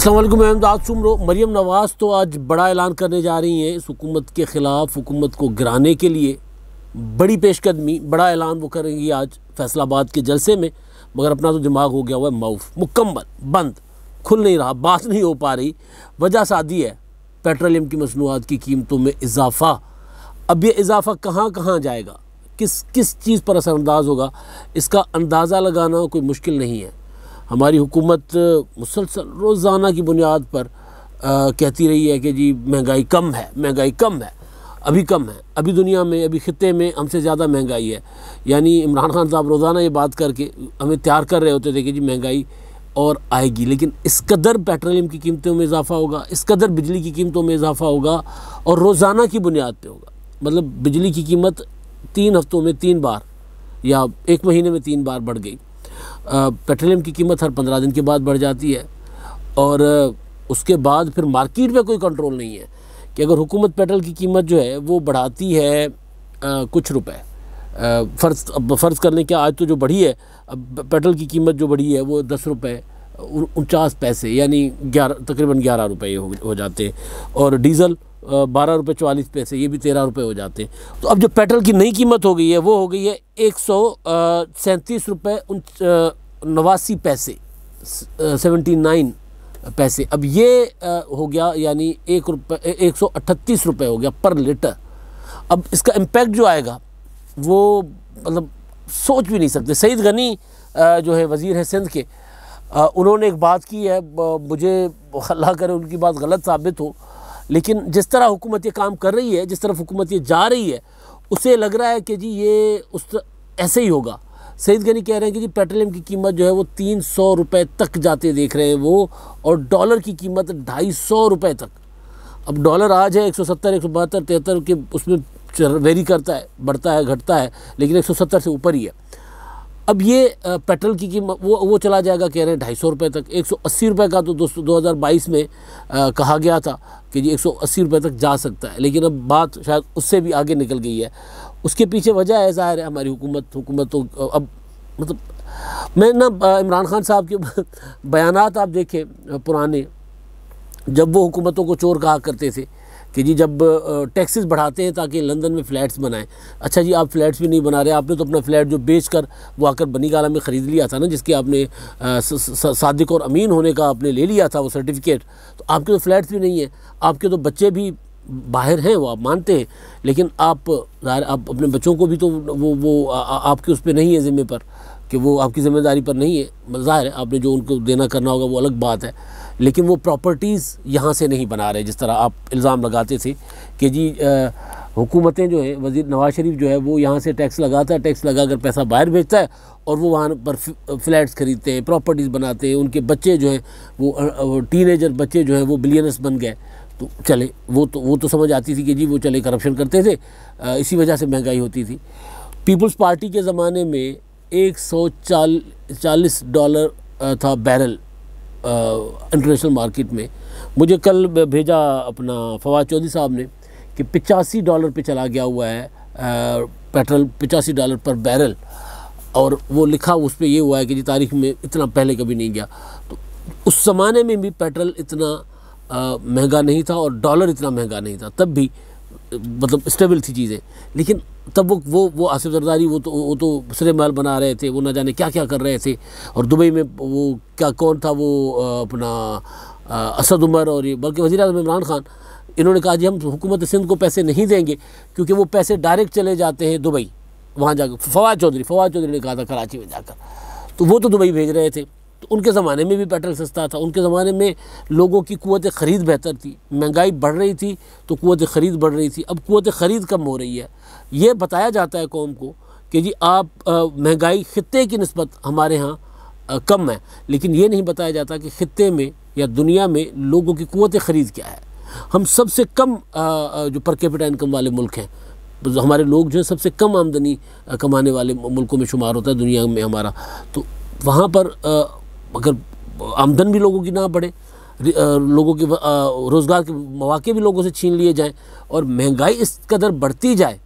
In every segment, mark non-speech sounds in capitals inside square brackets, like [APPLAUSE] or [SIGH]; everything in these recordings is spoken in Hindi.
असलम मैम आज मरीम नवाज़ तो आज बड़ा ऐलान करने जा रही हैं इस हुकूमत के ख़िलाफ़ हुकूमत को गिराने के लिए बड़ी पेशकदमी बड़ा ऐलान वो करेंगी आज फैसलाबाद के जलसे में मगर अपना तो दिमाग हो गया हुआ है मऊफ मुकम्मल बंद खुल नहीं रहा बात नहीं हो पा रही वजह सादी है पेट्रोलियम की मसनूआत की कीमतों में इजाफ़ा अब ये इजाफ़ा कहाँ कहाँ जाएगा किस किस चीज़ पर असरअंदाज होगा इसका अंदाज़ा लगाना कोई मुश्किल नहीं है हमारी हुकूमत मुसलसल रोज़ाना की बुनियाद पर आ, कहती रही है कि जी महंगाई कम है महंगाई कम है अभी कम है अभी दुनिया में अभी ख़त्े में हमसे ज़्यादा महंगाई है यानी इमरान खान साहब रोज़ाना ये बात करके हमें तैयार कर रहे होते थे कि जी महंगाई और आएगी लेकिन इस कदर पेट्रोलियम की कीमतों में इजाफा होगा इस कदर बिजली की कीमतों में इजाफा होगा और रोज़ाना की बुनियाद पर होगा मतलब बिजली की कीमत तीन हफ्तों में तीन बार या एक महीने में तीन बार बढ़ गई पेट्रोलियम की कीमत हर पंद्रह दिन के बाद बढ़ जाती है और उसके बाद फिर मार्केट में कोई कंट्रोल नहीं है कि अगर हुकूमत पेट्रोल की कीमत जो है वो बढ़ाती है आ, कुछ रुपए फ़र्ज़ अब फ़र्ज़ कर लें कि आज तो जो बढ़ी है अब पेट्रोल की कीमत जो बढ़ी है वो दस रुपये उनचास पैसे यानी ग्यारह तकरीबन ग्यारह रुपये हो, हो जाते हैं और डीज़ल बारह रुपये चवालीस पैसे ये भी तेरह रुपये हो जाते हैं तो अब जो पेट्रोल की नई कीमत हो गई है वो हो गई है एक सौ सैंतीस रुपये उन नवासी पैसे सेवेंटी नाइन पैसे अब ये हो गया यानी एक रुपये एक सौ अट्ठतीस रुपये हो गया पर लीटर अब इसका इम्पेक्ट जो आएगा वो मतलब सोच भी नहीं सकते सईद गनी जो है वज़ी है सिंध के उन्होंने एक बात की है मुझे अल्लाह करे उनकी बात गलत साबित हो लेकिन जिस तरह हुकूमत ये काम कर रही है जिस तरफ हुकूमत ये जा रही है उसे लग रहा है कि जी ये उस ऐसे ही होगा सईद गनी कह रहे हैं कि जी पेट्रोलियम की कीमत जो है वो तीन सौ रुपये तक जाते देख रहे हैं वो और डॉलर की कीमत ढाई सौ रुपये तक अब डॉलर आज है एक सौ सत्तर एक सौ बहत्तर तिहत्तर के उसमें वेरी करता है बढ़ता है घटता है लेकिन एक सौ सत्तर से ऊपर ही है अब ये पेट्रोल की कीमत वो वो चला जाएगा कह रहे हैं ढाई सौ रुपये तक एक सौ अस्सी रुपये का तो दोस्तों दो हज़ार बाईस में आ, कहा गया था कि जी एक सौ अस्सी रुपये तक जा सकता है लेकिन अब बात शायद उससे भी आगे निकल गई है उसके पीछे वजह है ज़ाहिर है हमारी हुकूमत हुकूमत तो अब मतलब मैं ना इमरान खान साहब के [LAUGHS] बयान आप देखें पुराने जब वो हुकूमतों को चोर कहा करते थे कि जी जब टैक्सेस बढ़ाते हैं ताकि लंदन में फ़्लैट्स बनाएं अच्छा जी आप फ्लैट्स भी नहीं बना रहे आपने तो अपना फ़्लैट जो बेच कर वो आकर बनी गाला में ख़रीद लिया था ना जिसके आपने सादिक और अमीन होने का आपने ले लिया था वो सर्टिफिकेट तो आपके तो फ्लैट्स भी नहीं है आपके तो बच्चे भी बाहर हैं वो आप मानते हैं लेकिन आप आप अपने बच्चों को भी तो वो वो आ, आ, आपके उस पर नहीं है ज़िम्मे पर कि वो आपकी ज़िम्मेदारी पर नहीं है मतलब ज़ाहिर है आपने जो उनको देना करना होगा वो अलग बात है लेकिन वो प्रॉपर्टीज़ यहाँ से नहीं बना रहे जिस तरह आप इल्ज़ाम लगाते थे कि जी हुकूमतें जो है वजीर नवाज शरीफ जो है वो यहाँ से टैक्स लगाता है टैक्स लगा कर पैसा बाहर भेजता है और वो वहाँ पर फ्लैट्स ख़रीदते हैं प्रॉपर्टीज़ बनाते हैं उनके बच्चे जो हैं वो टीनेजर बच्चे जो हैं वो बिलियनस बन गए तो चले वो तो वो तो समझ आती थी कि जी वो चले करप्शन करते थे इसी वजह से महंगाई होती थी पीपल्स पार्टी के ज़माने में एक सौ चाल, चालीस डॉलर था बैरल इंटरनेशनल मार्केट में मुझे कल भेजा अपना फवाद चौधरी साहब ने कि पचासी डॉलर पे चला गया हुआ है पेट्रोल पचासी डॉलर पर बैरल और वो लिखा उस पर यह हुआ है कि जी तारीख में इतना पहले कभी नहीं गया तो उस ज़माने में भी पेट्रोल इतना महंगा नहीं था और डॉलर इतना महंगा नहीं था तब भी मतलब स्टेबल थी चीज़ें लेकिन तब वो वो वो आसिफ जरदारी वो तो वो तो सरे महल बना रहे थे वो ना जाने क्या क्या कर रहे थे और दुबई में वो क्या कौन था वो अपना असद उमर और ये बल्कि वजी अजम इमरान खान इन्होंने कहा जी हम हुकूमत सिंध को पैसे नहीं देंगे क्योंकि वो पैसे डायरेक्ट चले जाते हैं दुबई वहाँ जाकर फवाद चौधरी फवाद चौधरी ने कहा था कराची में जाकर तो वो तो दुबई भेज रहे थे तो उनके ज़माने में भी पेट्रोल सस्ता था उनके ज़माने में लोगों की कुत ख़रीद बेहतर थी महंगाई बढ़ रही थी तो कुत ख़रीद बढ़ रही थी अब कुत ख़रीद कम हो रही है ये बताया जाता है कौम को कि जी आप महंगाई ख़त्े की नस्बत हमारे यहाँ कम है लेकिन ये नहीं बताया जाता कि ख़त्े में या दुनिया में लोगों की कुत ख़रीद क्या है हम सबसे कम जो पर कैपिटा इनकम वाले मुल्क हैं हमारे लोग जो है सबसे कम आमदनी कमाने वाले मुल्कों में शुमार होता है दुनिया में हमारा तो वहाँ पर अगर आमदन भी लोगों की ना बढ़े लोगों के रोज़गार के मौाक़े भी लोगों से छीन लिए जाएं और महंगाई इस कदर बढ़ती जाए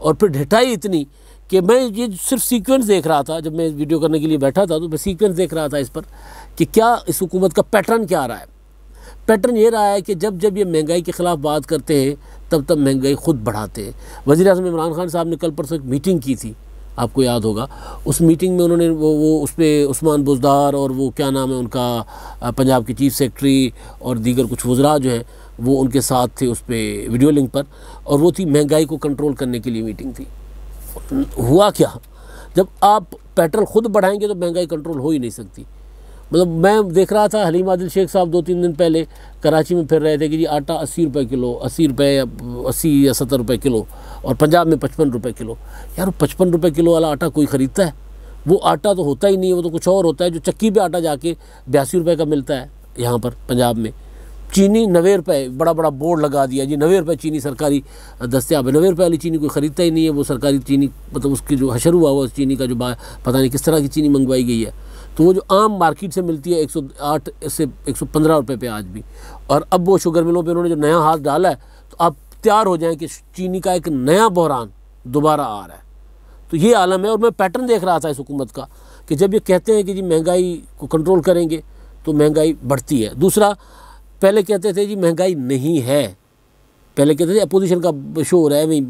और फिर ढिटाई इतनी कि मैं ये सिर्फ सीक्वेंस देख रहा था जब मैं वीडियो करने के लिए बैठा था तो मैं सीक्वेंस देख रहा था इस पर कि क्या इस हुकूमत का पैटर्न क्या आ रहा है पैटर्न ये रहा है कि जब जब ये महंगाई के ख़िलाफ़ बात करते हैं तब तब महंगाई खुद बढ़ाते हैं वज़ी अजम इमरान खान साहब ने कल परसों एक मीटिंग की थी आपको याद होगा उस मीटिंग में उन्होंने वो वो उस पर उस्मान बुजदार और वो क्या नाम है उनका पंजाब के चीफ सेक्रेटरी और दीगर कुछ वजरा जो हैं वो उनके साथ थे उस पर वीडियो लिंक पर और वो थी महंगाई को कंट्रोल करने के लिए मीटिंग थी हुआ क्या जब आप पेट्रोल खुद बढ़ाएंगे तो महंगाई कंट्रोल हो ही नहीं सकती मतलब मैं देख रहा था हलीम आदिल शेख साहब दो तीन दिन पहले कराची में फिर रहे थे कि जी आटा अस्सी रुपये किलो अस्सी रुपये या अस्सी या सत्तर रुपये किलो और पंजाब में पचपन रुपये किलो यार पचपन रुपये किलो वाला आटा कोई ख़रीदता है वो आटा तो होता ही नहीं है वो तो कुछ और होता है जो चक्की पे आटा जाके बयासी रुपये का मिलता है यहाँ पर पंजाब में चीनी नवे रुपये बड़ा बड़ा बोर्ड लगा दिया जी नवे रुपये चीनी सरकारी दस्तियाब है नवे रुपये वाली चीनी कोई ख़रीदता ही नहीं है वो सरकारी चीनी मतलब उसकी जो हशर हुआ हुआ उस चीनी का जो पता नहीं किस तरह की चीनी मंगवाई गई है तो वो जो आम मार्केट से मिलती है 108 से 115 रुपए पे आज भी और अब वो शुगर मिलों पे उन्होंने जो नया हाथ डाला है तो आप तैयार हो जाएं कि चीनी का एक नया बहरान दोबारा आ रहा है तो ये आलम है और मैं पैटर्न देख रहा था इस हुकूमत का कि जब ये कहते हैं कि जी महंगाई को कंट्रोल करेंगे तो महंगाई बढ़ती है दूसरा पहले कहते थे जी महंगाई नहीं है पहले कहते थे अपोजिशन का शोर है वही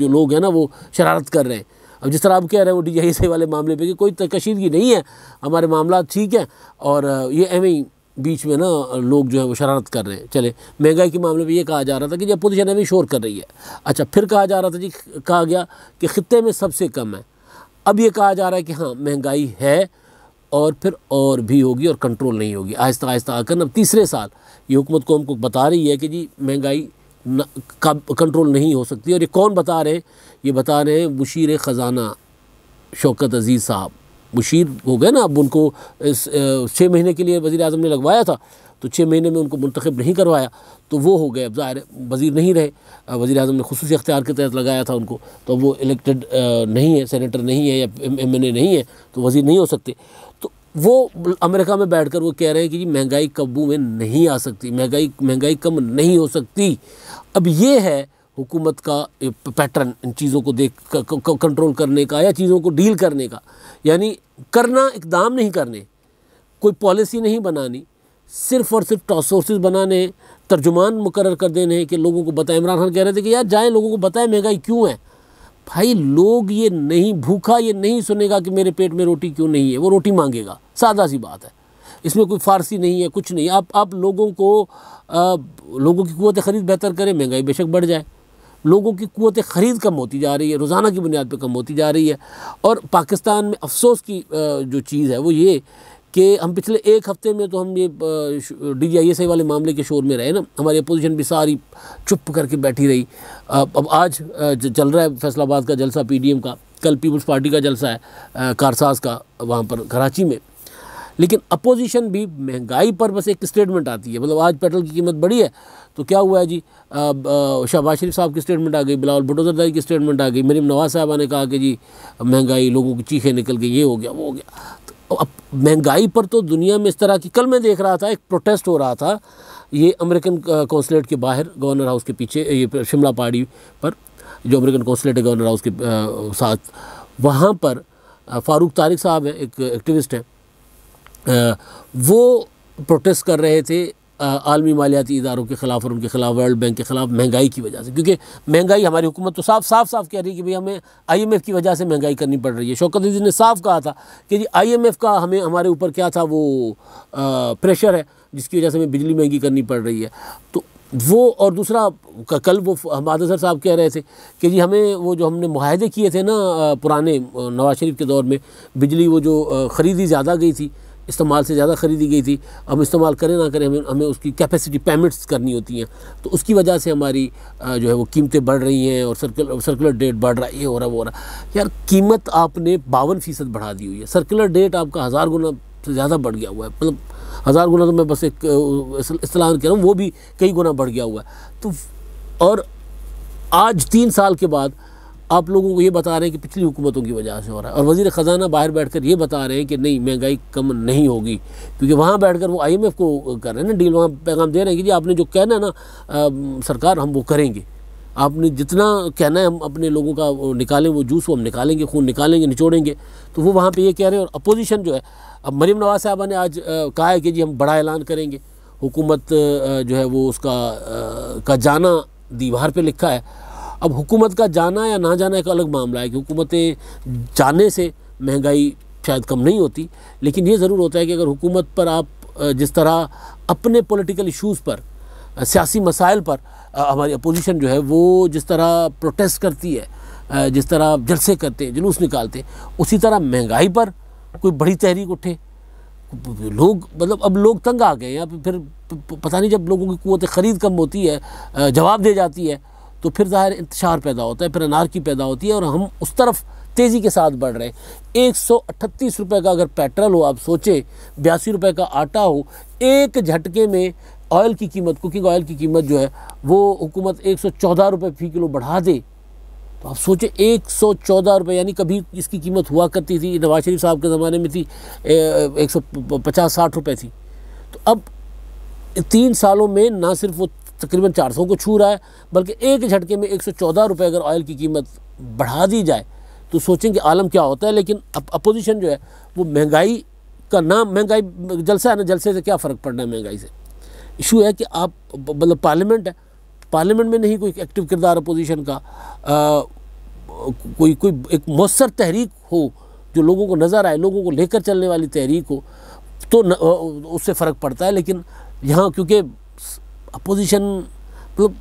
जो लोग हैं ना वो शरारत कर रहे हैं अब जिस तरह आप कह रहे हैं वो डी आई वाले मामले पे कि कोई कशीदगी नहीं है हमारे मामला ठीक हैं और ये एवं बीच में ना लोग जो है वो शरारत कर रहे हैं चले महंगाई के मामले में ये कहा जा रहा था कि जब पुदुचेरी अभी शोर कर रही है अच्छा फिर कहा जा रहा था जी कहा गया कि ख़त्े में सबसे कम है अब ये कहा जा रहा है कि हाँ महंगाई है और फिर और भी होगी और कंट्रोल नहीं होगी आहिस्ता आहिस्ता आकर अब तीसरे साल ये हुकूमत को हमको बता रही है कि जी महंगाई का कंट्रोल नहीं हो सकती और ये कौन बता रहे हैं ये बता रहे हैं मुशीर ख़ज़ाना शौकत अजीज़ साहब मुशीर हो गए ना अब उनको इस छः महीने के लिए वज़ी अजम ने लगवाया था तो छः महीने में उनको मंतखब नहीं करवाया तो वो हो गए अब ज़ाहिर वज़ी नहीं रहे वज़ी अजम ने खसूस अख्तियार के तहत लगाया था उनको तो वो इलेक्टेड नहीं है सैनिटर नहीं है या एम एन ए नहीं है तो वज़ी नहीं हो सकते तो वो अमेरिका में बैठ कर वो कह रहे हैं कि जी महंगाई कबू में नहीं आ सकती महंगाई महंगाई कम नहीं हो सकती अब ये है हुकूमत का पैटर्न इन चीज़ों को देख कंट्रोल करने का या चीज़ों को डील करने का यानी करना इकदाम नहीं करने कोई पॉलिसी नहीं बनानी सिर्फ और सिर्फ सोर्सेज बनाने तर्जुमान मुकर कर देने हैं कि लोगों को बताएं इमरान खान कह रहे थे कि यार जाएँ लोगों को बताएं महंगाई क्यों है भाई लोग ये नहीं भूखा ये नहीं सुनेगा कि मेरे पेट में रोटी क्यों नहीं है वो रोटी मांगेगा सादा सी बात है इसमें कोई फारसी नहीं है कुछ नहीं आप आप लोगों को आ, लोगों की क़वत ख़रीद बेहतर करें महंगाई बेशक बढ़ जाए लोगों की क़वत ख़रीद कम होती जा रही है रोज़ाना की बुनियाद पर कम होती जा रही है और पाकिस्तान में अफसोस की जो चीज़ है वो ये कि हम पिछले एक हफ्ते में तो हम ये D G I S I वाले मामले के शोर में रहे ना हमारी अपोजिशन भी सारी चुप करके बैठी रही अब आज चल रहा है फैसलाबाद का जलसा पी डी एम का कल पीपल्स पार्टी का जलसा है कारसाज का वहाँ पर कराची में लेकिन अपोजिशन भी महंगाई पर बस एक स्टेटमेंट आती है मतलब आज पेट्रोल की कीमत बढ़ी है तो क्या हुआ है जी शहबाज शरीफ साहब की स्टेटमेंट आ गई बिलावल भुटो सरदारी की स्टेटमेंट आ गई मरीम नवाज साहबा ने कहा कि जी महंगाई लोगों की चीखें निकल गई ये हो गया वो हो गया तो अब महंगाई पर तो दुनिया में इस तरह की कल मैं देख रहा था एक प्रोटेस्ट हो रहा था ये अमेरिकन कौंसलेट के बाहर गवर्नर हाउस के पीछे ये शिमला पहाड़ी पर जो अमेरिकन कौंसलेट है गवर्नर हाउस के साथ वहाँ पर फ़ारूक तारिक साहब हैं एक एक्टिविस्ट हैं वो प्रोटेस्ट कर रहे थे आलमी मालियाती इदारों के ख़िलाफ़ और उनके ख़िलाफ़ वर्ल्ड बैंक के ख़िलाफ़ महंगाई की वजह से क्योंकि महंगाई हमारी हुकूमत तो साफ साफ साफ कह रही है कि भाई हमें आईएमएफ की वजह से महंगाई करनी पड़ रही है शौकत अजीज ने साफ कहा था कि जी आईएमएफ का हमें हमारे ऊपर क्या था वो आ, प्रेशर है जिसकी वजह से हमें बिजली महंगी करनी पड़ रही है तो वो और दूसरा कल वो हमाद सर साहब कह रहे थे कि जी हमें वो जो हमने माहदे किए थे ना पुराने नवाज शरीफ के दौर में बिजली वो जो ख़रीदी ज़्यादा गई थी इस्तेमाल से ज़्यादा ख़रीदी गई थी हम इस्तेमाल करें ना करें हमें हमें उसकी कैपेसिटी पेमेंट्स करनी होती हैं तो उसकी वजह से हमारी जो है वो कीमतें बढ़ रही हैं और सर्कुलर सर्कुलर डेट बढ़ रहा है ये हो रहा वो हो रहा यार कीमत आपने बावन फ़ीसद बढ़ा दी हुई है सर्कुलर डेट आपका हज़ार गुना से ज़्यादा बढ़ गया हुआ है मतलब हज़ार गुना तो मैं बस एक इस्तेमाल कह रहा हूँ वो भी कई गुना बढ़ गया हुआ है तो और आज तीन साल के बाद आप लोगों को ये बता रहे हैं कि पिछली हुकूमतों की वजह से हो रहा है और वजीर ख़जाना बाहर बैठ कर ये बता रहे हैं कि नहीं महंगाई कम नहीं होगी क्योंकि वहाँ बैठ कर वो आई एम एफ़ को कर रहे हैं ना डील वहाँ पैगाम दे रहे हैं कि जी आपने जो कहना है ना आ, सरकार हम वो करेंगे आपने जितना कहना है हम अपने लोगों का निकालें वो जूस वो हम निकालेंगे खून निकालेंगे निचोड़ेंगे तो वो वहाँ पर ये कह रहे हैं और अपोजिशन जो है अब मरीम नवाज साहबा ने आज कहा है कि जी हम बड़ा ऐलान करेंगे हुकूमत जो है वो उसका का जाना दीवार पर लिखा है अब हुकूमत का जाना या ना जाना एक अलग मामला है कि हुकूमतें जाने से महंगाई शायद कम नहीं होती लेकिन ये ज़रूर होता है कि अगर हुकूमत पर आप जिस तरह अपने पॉलिटिकल इश्यूज़ पर सियासी मसाइल पर हमारी अपोजिशन जो है वो जिस तरह प्रोटेस्ट करती है जिस तरह जलसे करते हैं जुलूस निकालते उसी तरह महंगाई पर कोई बड़ी तहरीक उठे लोग मतलब अब लोग तंग आ गए या फिर पता नहीं जब लोगों की कुत ख़रीद कम होती है जवाब दे जाती है तो फिर ज़ाहिर इंतशार पैदा होता है फिर अनारकी पैदा होती है और हम उस तरफ तेज़ी के साथ बढ़ रहे हैं एक सौ अठतीस रुपये का अगर पेट्रोल हो आप सोचें बयासी रुपये का आटा हो एक झटके में ऑयल की कीमत कुकिंग ऑयल की कीमत जो है वो हुकूमत एक सौ चौदह रुपये फी किलो बढ़ा दे तो आप सोचें एक सौ चौदह रुपये यानी कभी इसकी कीमत हुआ करती थी नवाज शरीफ साहब के ज़माने में थी एक सौ पचास साठ रुपये थी तो अब तीन सालों में ना सिर्फ वो तकरीबन 400 को छू रहा है बल्कि एक झटके में एक सौ रुपये अगर ऑयल की कीमत बढ़ा दी जाए तो सोचें कि आलम क्या होता है लेकिन अपोजिशन जो है वो महंगाई का नाम महंगाई जलसा है ना जलसे से क्या फ़र्क पड़ना है महंगाई से इशू है कि आप मतलब पार्लियामेंट है पार्लियामेंट में नहीं कोई एक्टिव किरदार अपोजिशन का आ, कोई कोई एक मौसर तहरीक हो जो लोगों को नज़र आए लोगों को लेकर चलने वाली तहरीक हो तो न, उससे फ़र्क पड़ता है लेकिन यहाँ क्योंकि अपोजिशन मतलब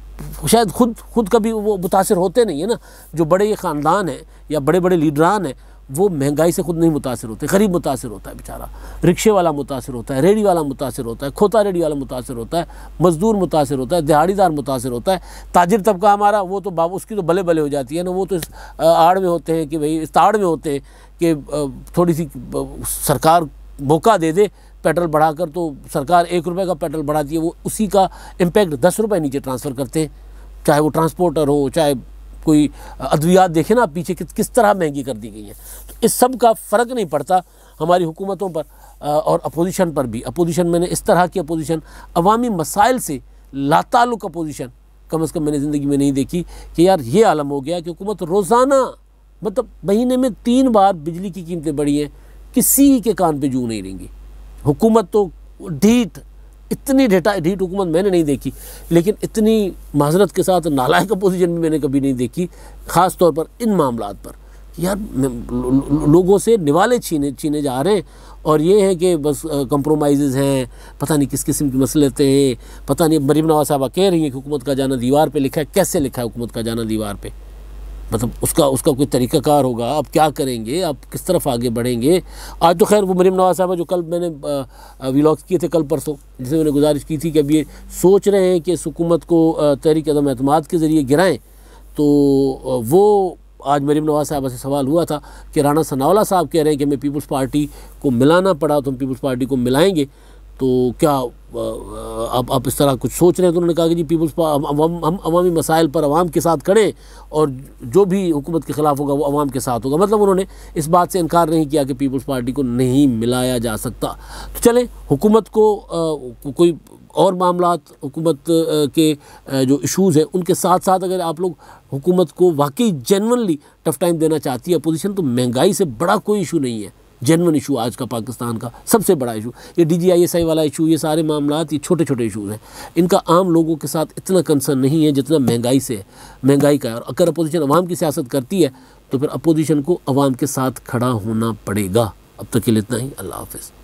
शायद खुद खुद कभी वो मुतासर होते नहीं है ना जो बड़े ये ख़ानदान हैं या बड़े बड़े लीडरान हैं वो महंगाई से खुद नहीं मुतासर होते गरीब मुतासर होता है बेचारा रिक्शे वाला मुतासर होता है रेडी वाला मुतासर होता है खोता रेडी वाला मुतासर होता है मज़दूर मुतासर होता है दिहाड़ीदार मुतासर होता है ताजिर तबका हमारा वो तो बाबू उसकी तो भले भले हो जाती है ना वो तो इस आड़ में होते हैं कि भाई इस ताड़ में होते हैं कि थोड़ी सी सरकार मौका दे दे पेट्रोल बढ़ाकर तो सरकार एक रुपये का पेट्रोल बढ़ाती है वो उसी का इम्पैक्ट दस रुपये नीचे ट्रांसफ़र करते हैं चाहे वो ट्रांसपोर्टर हो चाहे कोई अद्वियात देखे ना पीछे कि, किस तरह महंगी कर दी गई है तो इस सब का फ़र्क नहीं पड़ता हमारी हुकूमतों पर और अपोजिशन पर भी अपोजिशन मैंने इस तरह की अपोजिशन अवामी मसाइल से लातालुक अपोजिशन कम अज़ कम मैंने ज़िंदगी में नहीं देखी कि यार ये आलम हो गया कि हुकूमत रोज़ाना मतलब महीने में तीन बार बिजली की कीमतें बढ़ी हैं किसी के कान पे जू नहीं रहेंगी हुकूमत तो ढीठ इतनी डेटा ढीठ हुकूमत मैंने नहीं देखी लेकिन इतनी माजरत के साथ नालायक अपोजिशन भी मैंने कभी नहीं देखी ख़ास तौर पर इन मामला पर यार लोगों से निवाले छीने छीने जा रहे हैं और ये है कि बस कंप्रोमाइज़ हैं पता नहीं किस किस्म की मसले हैं पता नहीं मरीम नवाज साहबा कह रही हैं कि हुकूमत का जाना दीवार पे लिखा है कैसे लिखा है हुकूमत का जाना दीवार पे मतलब उसका उसका कोई तरीक़ाकार होगा आप क्या करेंगे आप किस तरफ आगे बढ़ेंगे आज तो खैर वो मरीम नवाज साहब जो कल मैंने व्लॉग्स किए थे कल परसों जिसे मैंने गुजारिश की थी कि अब ये सोच रहे हैं कि इस हुकूमत को तहरीक अदम अहतम के ज़रिए गिराएँ तो वो आज मरीम नवाज साहब से सवाल हुआ था कि राना सनावला साहब कह रहे हैं कि हमें पीपल्स पार्टी को मिलाना पड़ा तो हम पीपल्स पार्टी को मिलाएँगे तो क्या आप आप इस तरह कुछ सोच रहे हैं तो उन्होंने कहा कि जी पीपल्स हम हम अवामी मसाइल पर अवाम के साथ खड़े और जो भी हुकूमत के ख़िलाफ़ होगा वो अवाम के साथ होगा मतलब उन्होंने इस बात से इनकार नहीं किया कि पीपल्स पार्टी को नहीं मिलाया जा सकता तो चलें हुकूमत को आ, कोई और मामला हुकूमत के जो इशूज़ हैं उनके साथ साथ अगर आप लोग हुकूमत को वाकई जनरली टफ टाइम देना चाहती है अपोजिशन तो महंगाई से बड़ा कोई इशू नहीं है जेनवन इशू आज का पाकिस्तान का सबसे बड़ा इशू ये D G I S I वाला इशू ये सारे मामला ये छोटे छोटे इशूज़ हैं इनका आम लोगों के साथ इतना कंसर्न नहीं है जितना महंगाई से महंगाई का है और अगर अपोजिशन अवाम की सियासत करती है तो फिर अपोजिशन को अवाम के साथ खड़ा होना पड़ेगा अब तक के लिए इतना ही अल्लाह हाफिज़